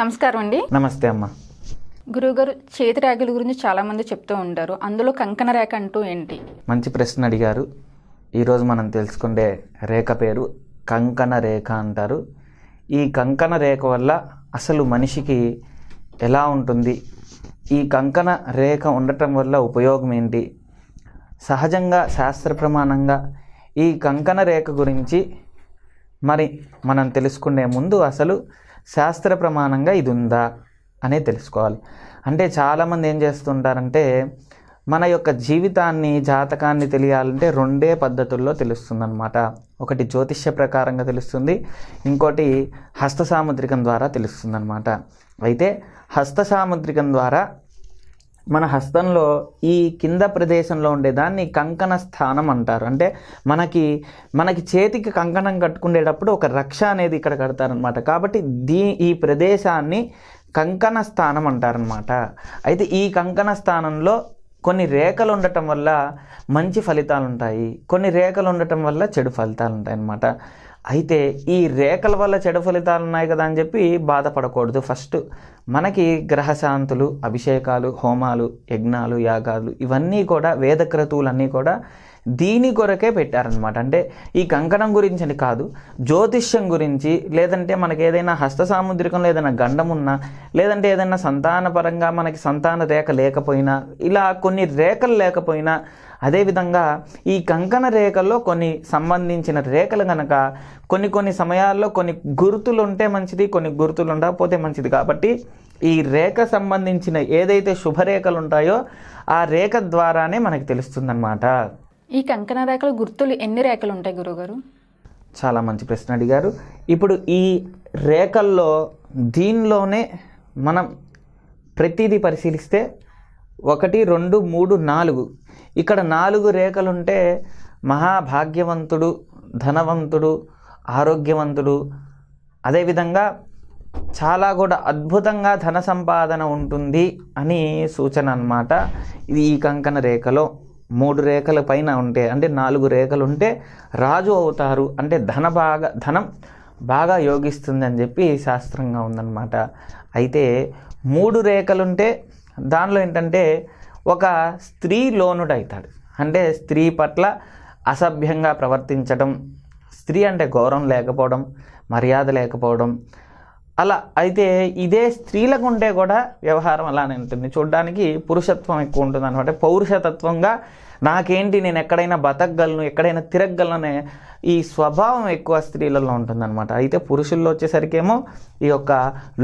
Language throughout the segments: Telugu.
నమస్కారం అండి నమస్తే అమ్మ గురువుగారు చేతి రేఖల గురించి చాలామంది చెప్తూ ఉంటారు అందులో కంకణ రేఖ అంటూ ఏంటి మంచి ప్రశ్న అడిగారు ఈరోజు మనం తెలుసుకునే రేఖ పేరు కంకణ రేఖ అంటారు ఈ కంకణ రేఖ వల్ల అసలు మనిషికి ఎలా ఉంటుంది ఈ కంకణ రేఖ ఉండటం వల్ల ఉపయోగం ఏంటి సహజంగా శాస్త్ర ప్రమాణంగా ఈ కంకణ రేఖ గురించి మరి మనం తెలుసుకునే ముందు అసలు శాస్త్ర ప్రమాణంగా ఇది ఉందా అనేది తెలుసుకోవాలి అంటే చాలామంది ఏం చేస్తుంటారంటే మన యొక్క జీవితాన్ని జాతకాన్ని తెలియాలంటే రెండే పద్ధతుల్లో తెలుస్తుందన్నమాట ఒకటి జ్యోతిష్య ప్రకారంగా తెలుస్తుంది ఇంకోటి హస్త సాముద్రికం ద్వారా తెలుస్తుందన్నమాట అయితే హస్త సాముద్రికం ద్వారా మన హస్తంలో ఈ కింద ప్రదేశంలో ఉండేదాన్ని కంకణ స్థానం అంటారు అంటే మనకి మనకి చేతికి కంకణం కట్టుకునేటప్పుడు ఒక రక్ష అనేది ఇక్కడ కడతారనమాట కాబట్టి దీ ఈ ప్రదేశాన్ని కంకణ స్థానం అంటారనమాట అయితే ఈ కంకణ స్థానంలో కొన్ని రేఖలు ఉండటం వల్ల మంచి ఫలితాలు ఉంటాయి కొన్ని రేఖలు ఉండటం వల్ల చెడు ఫలితాలు ఉంటాయి అన్నమాట అయితే ఈ రేఖల వల్ల చెడు ఫలితాలు ఉన్నాయి కదా అని చెప్పి బాధపడకూడదు ఫస్ట్ మనకి గ్రహశాంతులు అభిషేకాలు హోమాలు యజ్ఞాలు యాగాలు ఇవన్నీ కూడా వేదక్రతువులన్నీ కూడా దీని కొరకే పెట్టారనమాట అంటే ఈ కంకణం గురించి అని కాదు జ్యోతిష్యం గురించి లేదంటే మనకి ఏదైనా హస్త సాముద్రికం ఏదైనా గండం ఉన్నా లేదంటే ఏదైనా సంతానపరంగా మనకి సంతాన రేఖ లేకపోయినా ఇలా కొన్ని రేఖలు లేకపోయినా అదేవిధంగా ఈ కంకణ రేఖల్లో కొన్ని సంబంధించిన రేఖలు కనుక కొన్ని కొన్ని సమయాల్లో కొన్ని గుర్తులు ఉంటే మంచిది కొన్ని గుర్తులు ఉండకపోతే మంచిది కాబట్టి ఈ రేఖ సంబంధించిన ఏదైతే శుభరేఖలు ఉంటాయో ఆ రేఖ ద్వారానే మనకు తెలుస్తుందన్నమాట ఈ కంకణ రేఖలు గుర్తులు ఎన్ని రేఖలు ఉంటాయి గురుగారు చాలా మంచి ప్రశ్న అడిగారు ఇప్పుడు ఈ రేఖల్లో దీనిలోనే మనం ప్రతిదీ పరిశీలిస్తే ఒకటి రెండు మూడు నాలుగు ఇక్కడ నాలుగు రేఖలుంటే మహాభాగ్యవంతుడు ధనవంతుడు ఆరోగ్యవంతుడు అదేవిధంగా చాలా కూడా అద్భుతంగా ధన సంపాదన ఉంటుంది అని సూచన అనమాట ఇది ఈ కంకణ రేఖలో మూడు రేఖల పైన ఉంటే అంటే నాలుగు రేఖలు ఉంటే రాజు అవుతారు అంటే ధన బాగా ధనం బాగా యోగిస్తుంది అని చెప్పి శాస్త్రంగా ఉందన్నమాట అయితే మూడు రేఖలుంటే దానిలో ఏంటంటే ఒక స్త్రీ లోనుడైతాడు అంటే స్త్రీ పట్ల అసభ్యంగా ప్రవర్తించడం స్త్రీ అంటే గౌరవం లేకపోవడం మర్యాద లేకపోవడం అలా అయితే ఇదే స్త్రీలకు ఉంటే కూడా వ్యవహారం అలానే ఉంటుంది చూడడానికి పురుషత్వం ఎక్కువ ఉంటుంది అనమాట పౌరుషతత్వంగా నాకేంటి నేను ఎక్కడైనా బతకగలను ఎక్కడైనా తిరగగలనే ఈ స్వభావం ఎక్కువ స్త్రీలలో ఉంటుందన్నమాట అయితే పురుషుల్లో వచ్చేసరికేమో ఈ యొక్క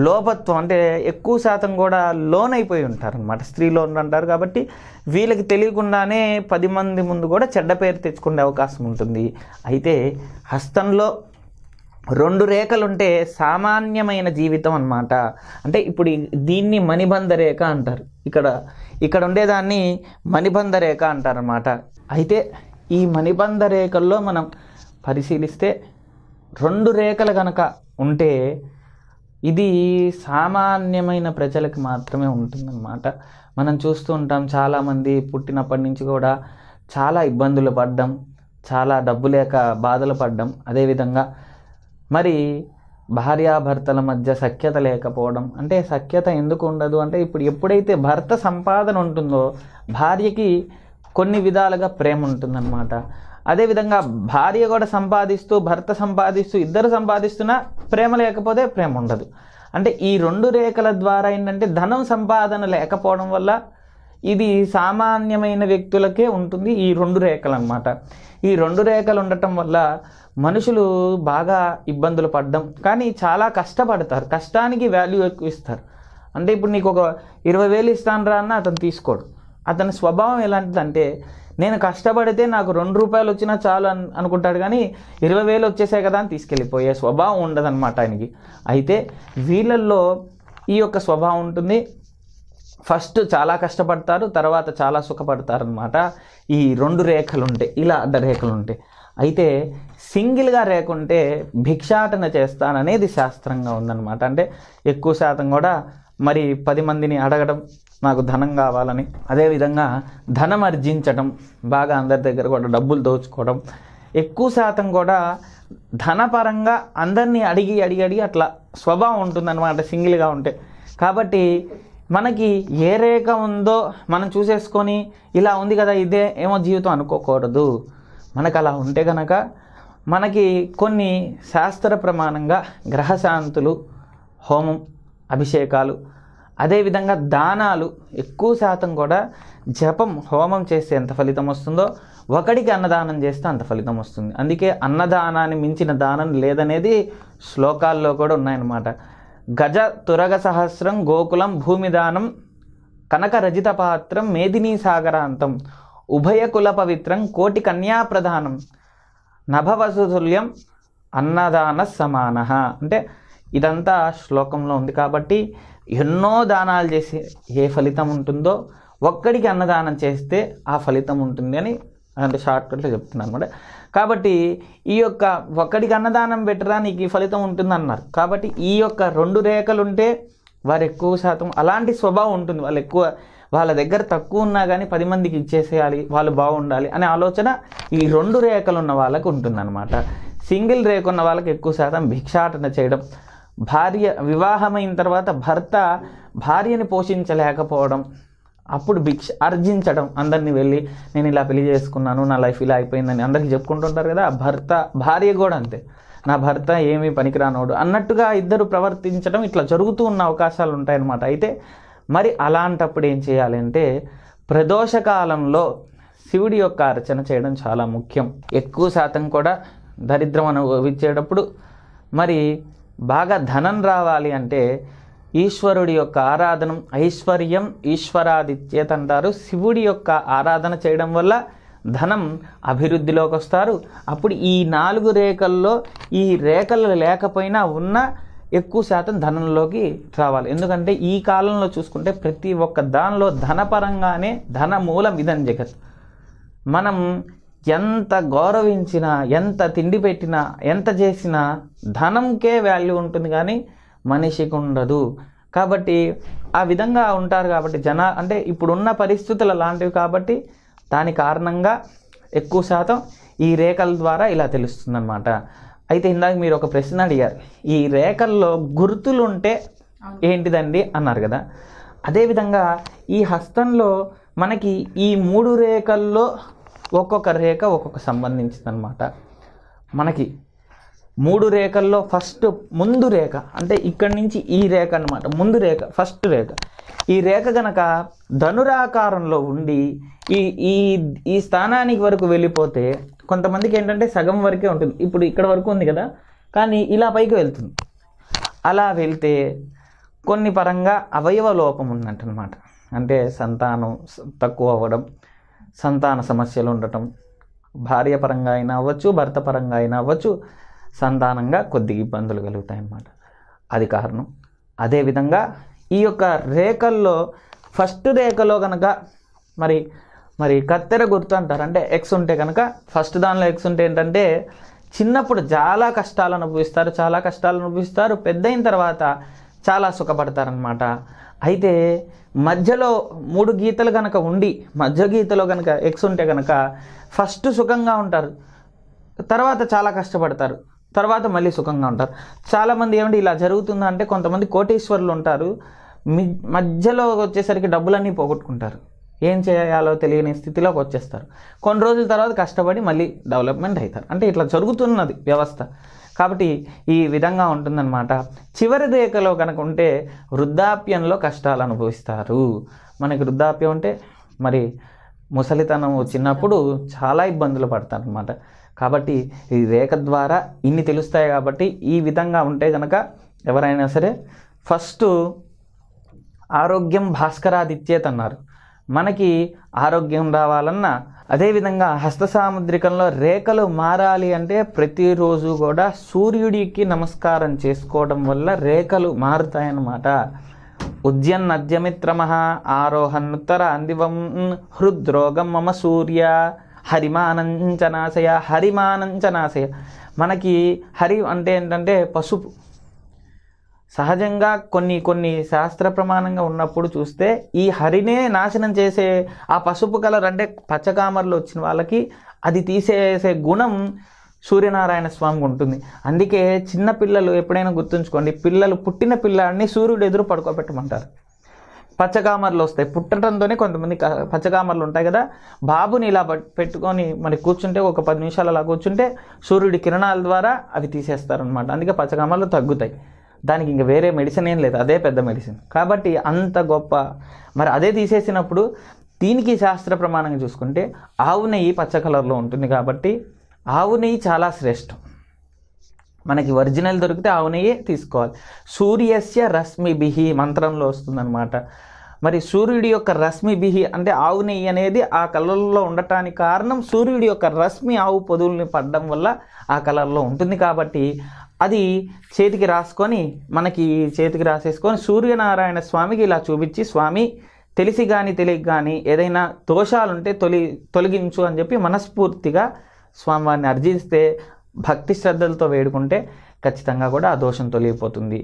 లోపత్వం అంటే ఎక్కువ శాతం కూడా లోన్ అయిపోయి ఉంటారనమాట స్త్రీలో అంటారు కాబట్టి వీళ్ళకి తెలియకుండానే పది మంది ముందు కూడా చెడ్డ పేరు తెచ్చుకునే అవకాశం ఉంటుంది అయితే హస్తంలో రెండు రేఖలుంటే సామాన్యమైన జీవితం అనమాట అంటే ఇప్పుడు దీన్ని మణిబంధ రేఖ అంటారు ఇక్కడ ఇక్కడ ఉండేదాన్ని మణిబంధ రేఖ అంటారనమాట అయితే ఈ మణిబంధ రేఖల్లో మనం పరిశీలిస్తే రెండు రేఖలు కనుక ఉంటే ఇది సామాన్యమైన ప్రజలకు మాత్రమే ఉంటుందన్నమాట మనం చూస్తూ ఉంటాం చాలామంది పుట్టినప్పటి నుంచి కూడా చాలా ఇబ్బందులు పడ్డం చాలా డబ్బు లేక బాధలు పడ్డం అదేవిధంగా మరి భార్యాభర్తల మధ్య సఖ్యత లేకపోవడం అంటే సఖ్యత ఎందుకు ఉండదు అంటే ఇప్పుడు ఎప్పుడైతే భర్త సంపాదన ఉంటుందో భార్యకి కొన్ని విధాలుగా ప్రేమ ఉంటుందన్నమాట అదేవిధంగా భార్య కూడా సంపాదిస్తూ భర్త సంపాదిస్తూ ఇద్దరు సంపాదిస్తున్నా ప్రేమ లేకపోతే ప్రేమ ఉండదు అంటే ఈ రెండు రేఖల ద్వారా ఏంటంటే ధనం సంపాదన లేకపోవడం వల్ల ఇది సామాన్యమైన వ్యక్తులకే ఉంటుంది ఈ రెండు రేఖలు అనమాట ఈ రెండు రేఖలు ఉండటం వల్ల మనుషులు బాగా ఇబ్బందులు పడడం కానీ చాలా కష్టపడతారు కష్టానికి వాల్యూ ఎక్కువ ఇస్తారు అంటే ఇప్పుడు నీకు ఒక ఇరవై వేలు ఇస్తాను రా అన్న అతను తీసుకోడు అతని స్వభావం ఎలాంటిదంటే నేను కష్టపడితే నాకు రెండు రూపాయలు వచ్చినా చాలు అని అనుకుంటాడు కానీ ఇరవై వేలు వచ్చేసాయి కదా అని తీసుకెళ్ళిపోయే స్వభావం ఉండదన్నమాట ఆయనకి అయితే వీళ్ళల్లో ఈ యొక్క స్వభావం ఉంటుంది ఫస్ట్ చాలా కష్టపడతారు తర్వాత చాలా సుఖపడతారు అనమాట ఈ రెండు రేఖలు ఉంటాయి ఇలా అడ్డ రేఖలు ఉంటాయి అయితే సింగిల్గా రేకుంటే భిక్షాటన చేస్తాననేది శాస్త్రంగా ఉందన్నమాట అంటే ఎక్కువ శాతం కూడా మరి పది మందిని అడగడం నాకు ధనం కావాలని అదేవిధంగా ధనం అర్జించడం బాగా అందరి దగ్గర కూడా డబ్బులు దోచుకోవడం ఎక్కువ శాతం కూడా ధనపరంగా అందరినీ అడిగి అడిగి అడిగి అట్లా స్వభావం ఉంటుందన్నమాట సింగిల్గా ఉంటే కాబట్టి మనకి ఏ రేఖ ఉందో మనం చూసేసుకొని ఇలా ఉంది కదా ఇదే ఏమో జీవితం అనుకోకూడదు మనకు అలా ఉంటే కనుక మనకి కొన్ని శాస్త్ర ప్రమాణంగా గ్రహశాంతులు హోమం అభిషేకాలు అదేవిధంగా దానాలు ఎక్కువ శాతం కూడా జపం హోమం చేస్తే ఎంత ఫలితం వస్తుందో ఒకడికి అన్నదానం చేస్తే అంత ఫలితం వస్తుంది అందుకే అన్నదానాన్ని మించిన దానం లేదనేది శ్లోకాల్లో కూడా ఉన్నాయన్నమాట గజ తురగ సహస్రం గోకులం భూమిదానం కనక రజిత పాత్రం మేదినీ సాగరాంతం ఉభయ కుల పవిత్రం కోటి కన్యాప్రధానం నభవసుతుల్యం అన్నదాన సమాన అంటే ఇదంతా శ్లోకంలో ఉంది కాబట్టి ఎన్నో దానాలు చేసి ఏ ఫలితం ఉంటుందో ఒక్కడికి అన్నదానం చేస్తే ఆ ఫలితం ఉంటుంది అని అంటే షార్ట్కట్లో చెప్తున్నాను అనమాట కాబట్టి ఈ యొక్క ఒక్కడికి అన్నదానం పెట్టరా నీకు ఈ ఫలితం ఉంటుందన్నారు కాబట్టి ఈ యొక్క రెండు రేఖలు ఉంటే వారు ఎక్కువ శాతం అలాంటి స్వభావం ఉంటుంది వాళ్ళు ఎక్కువ వాళ్ళ దగ్గర తక్కువ ఉన్నా కానీ పది మందికి ఇచ్చేసేయాలి వాళ్ళు బాగుండాలి అనే ఆలోచన ఈ రెండు రేఖలు ఉన్న వాళ్ళకు ఉంటుందన్నమాట సింగిల్ రేఖ ఉన్న వాళ్ళకి ఎక్కువ శాతం భిక్షాటన చేయడం భార్య వివాహమైన తర్వాత భర్త భార్యని పోషించలేకపోవడం అప్పుడు భిక్ష అర్జించడం అందరినీ వెళ్ళి నేను ఇలా పెళ్లి చేసుకున్నాను నా లైఫ్ ఇలా అయిపోయిందని అందరికీ చెప్పుకుంటుంటారు కదా భర్త భార్య కూడా అంతే నా భర్త ఏమీ పనికిరానోడు అన్నట్టుగా ఇద్దరు ప్రవర్తించడం ఇట్లా జరుగుతూ ఉన్న అవకాశాలు ఉంటాయన్నమాట అయితే మరి అలాంటప్పుడు ఏం చేయాలంటే ప్రదోష కాలంలో శివుడి యొక్క అర్చన చేయడం చాలా ముఖ్యం ఎక్కువ శాతం కూడా దరిద్రం అనుభవించేటప్పుడు మరి బాగా ధనం రావాలి అంటే ఈశ్వరుడి యొక్క ఆరాధనం ఐశ్వర్యం ఈశ్వరాదిత్యత అంటారు శివుడి యొక్క ఆరాధన చేయడం వల్ల ధనం అభివృద్ధిలోకి వస్తారు అప్పుడు ఈ నాలుగు రేఖల్లో ఈ రేఖలు లేకపోయినా ఉన్న ఎక్కువ శాతం ధనంలోకి రావాలి ఎందుకంటే ఈ కాలంలో చూసుకుంటే ప్రతి ఒక్క దానిలో ధనపరంగానే ధన మూలం ఇదని జగత్ మనం ఎంత గౌరవించినా ఎంత తిండి పెట్టినా ఎంత చేసినా ధనంకే వాల్యూ ఉంటుంది కానీ మనిషికి ఉండదు కాబట్టి ఆ విధంగా ఉంటారు కాబట్టి జన అంటే ఇప్పుడున్న పరిస్థితులు అలాంటివి కాబట్టి దాని కారణంగా ఎక్కువ శాతం ఈ రేఖల ద్వారా ఇలా తెలుస్తుందన్నమాట అయితే ఇందాక మీరు ఒక ప్రశ్న అడిగారు ఈ రేఖల్లో గుర్తులు ఉంటే ఏంటిదండి అన్నారు కదా అదేవిధంగా ఈ హస్తంలో మనకి ఈ మూడు రేఖల్లో ఒక్కొక్క రేఖ ఒక్కొక్క సంబంధించిందనమాట మనకి మూడు రేఖల్లో ఫస్ట్ ముందు రేఖ అంటే ఇక్కడి నుంచి ఈ రేఖ అనమాట ముందు రేఖ ఫస్ట్ రేఖ ఈ రేఖ గనక ధనురాకారంలో ఉండి ఈ ఈ ఈ స్థానానికి వరకు వెళ్ళిపోతే కొంతమందికి ఏంటంటే సగం వరకే ఉంటుంది ఇప్పుడు ఇక్కడ వరకు ఉంది కదా కానీ ఇలా పైకి వెళ్తుంది అలా వెళ్తే కొన్ని పరంగా అవయవ లోపం ఉందంటనమాట అంటే సంతానం తక్కువ అవ్వడం సంతాన సమస్యలు ఉండటం భార్య పరంగా అయినా అవ్వచ్చు భర్త పరంగా అయినా అవ్వచ్చు సంతానంగా కొద్దిగా ఇబ్బందులు కలుగుతాయన్నమాట అది కారణం అదేవిధంగా ఈ యొక్క రేఖల్లో ఫస్ట్ రేఖలో కనుక మరి మరి కత్తెర గుర్తు అంటారు అంటే ఎక్స్ ఉంటే కనుక ఫస్ట్ దానిలో ఎక్స్ ఉంటే ఏంటంటే చిన్నప్పుడు చాలా కష్టాలు అనుభవిస్తారు చాలా కష్టాలు అనుభవిస్తారు పెద్ద అయిన తర్వాత చాలా సుఖపడతారనమాట అయితే మధ్యలో మూడు గీతలు కనుక ఉండి మధ్య గీతలో కనుక ఎక్స్ ఉంటే కనుక ఫస్ట్ సుఖంగా ఉంటారు తర్వాత చాలా కష్టపడతారు తర్వాత మళ్ళీ సుఖంగా ఉంటారు చాలామంది ఏమంటే ఇలా జరుగుతుందంటే కొంతమంది కోటేశ్వరులు ఉంటారు మధ్యలో వచ్చేసరికి డబ్బులన్నీ పోగొట్టుకుంటారు ఏం చేయాలో తెలియని స్థితిలోకి వచ్చేస్తారు కొన్ని రోజుల తర్వాత కష్టపడి మళ్ళీ డెవలప్మెంట్ అవుతారు అంటే ఇట్లా జరుగుతున్నది వ్యవస్థ కాబట్టి ఈ విధంగా ఉంటుందన్నమాట చివరి రేఖలో కనుక ఉంటే వృద్ధాప్యంలో కష్టాలు అనుభవిస్తారు మనకి వృద్ధాప్యం అంటే మరి ముసలితనం వచ్చినప్పుడు చాలా ఇబ్బందులు పడతారు అనమాట కాబట్టి ఈ రేఖ ద్వారా ఇన్ని తెలుస్తాయి కాబట్టి ఈ విధంగా ఉంటే కనుక ఎవరైనా సరే ఫస్ట్ ఆరోగ్యం భాస్కరాదిత్యేత్ అన్నారు మనకి ఆరోగ్యం రావాలన్నా అదేవిధంగా హస్త సాముద్రికంలో రేఖలు మారాలి అంటే ప్రతిరోజు కూడా సూర్యుడికి నమస్కారం చేసుకోవడం వల్ల రేఖలు మారుతాయన్నమాట ఉద్యన్ అద్యమిత్రమ ఉత్తర అందివం హృద్రోగం మమ సూర్య హరిమానంచనాశయ హరిమానంచనాశయ మనకి హరి అంటే ఏంటంటే పసుపు సహజంగా కొన్ని కొన్ని శాస్త్ర ప్రమాణంగా ఉన్నప్పుడు చూస్తే ఈ హరినే నాశనం చేసే ఆ పసుపు కలర్ అంటే పచ్చకామర్లు వచ్చిన వాళ్ళకి అది తీసేసే గుణం సూర్యనారాయణ స్వామికి ఉంటుంది అందుకే చిన్న పిల్లలు ఎప్పుడైనా గుర్తుంచుకోండి పిల్లలు పుట్టిన పిల్లాడిని సూర్యుడు ఎదురు పడుకోబెట్టమంటారు పచ్చకామర్లు వస్తాయి పుట్టడంతోనే కొంతమంది పచ్చకామర్లు ఉంటాయి కదా బాబుని ఇలా పెట్టుకొని మరి కూర్చుంటే ఒక పది నిమిషాలు అలా కూర్చుంటే సూర్యుడి కిరణాల ద్వారా అవి తీసేస్తారనమాట అందుకే పచ్చకామర్లు తగ్గుతాయి దానికి ఇంకా వేరే మెడిసిన్ ఏం లేదు అదే పెద్ద మెడిసిన్ కాబట్టి అంత గొప్ప మరి అదే తీసేసినప్పుడు దీనికి శాస్త్ర ప్రమాణంగా చూసుకుంటే ఆవు నెయ్యి పచ్చ కలర్లో ఉంటుంది కాబట్టి ఆవు నెయ్యి చాలా శ్రేష్టం మనకి ఒరిజినల్ దొరికితే ఆవు నెయ్యి తీసుకోవాలి సూర్యస్య బిహి మంత్రంలో వస్తుందన్నమాట మరి సూర్యుడి యొక్క రశ్మి బిహి అంటే ఆవు నెయ్యి అనేది ఆ కలర్లో ఉండటానికి కారణం సూర్యుడి యొక్క రశ్మి ఆవు పొదువుల్ని పడడం వల్ల ఆ కలర్లో ఉంటుంది కాబట్టి అది చేతికి రాసుకొని మనకి చేతికి రాసేసుకొని సూర్యనారాయణ స్వామికి ఇలా చూపించి స్వామి తెలిసి కానీ తెలియక కానీ ఏదైనా దోషాలుంటే తొలి తొలగించు అని చెప్పి మనస్ఫూర్తిగా స్వామివారిని అర్జిస్తే భక్తి శ్రద్ధలతో వేడుకుంటే ఖచ్చితంగా కూడా ఆ దోషం తొలగిపోతుంది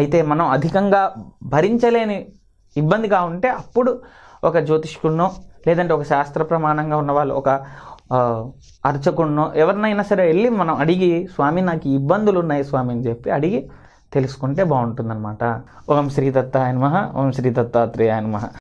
అయితే మనం అధికంగా భరించలేని ఇబ్బందిగా ఉంటే అప్పుడు ఒక జ్యోతిష్కుడినో లేదంటే ఒక శాస్త్ర ప్రమాణంగా ఉన్న వాళ్ళు ఒక అర్చకుడినో ఎవరినైనా సరే వెళ్ళి మనం అడిగి స్వామి నాకు ఇబ్బందులు ఉన్నాయి స్వామి అని చెప్పి అడిగి తెలుసుకుంటే బాగుంటుందన్నమాట ఓం శ్రీ ఆయన మహా ఓం శ్రీ ఆయన మహా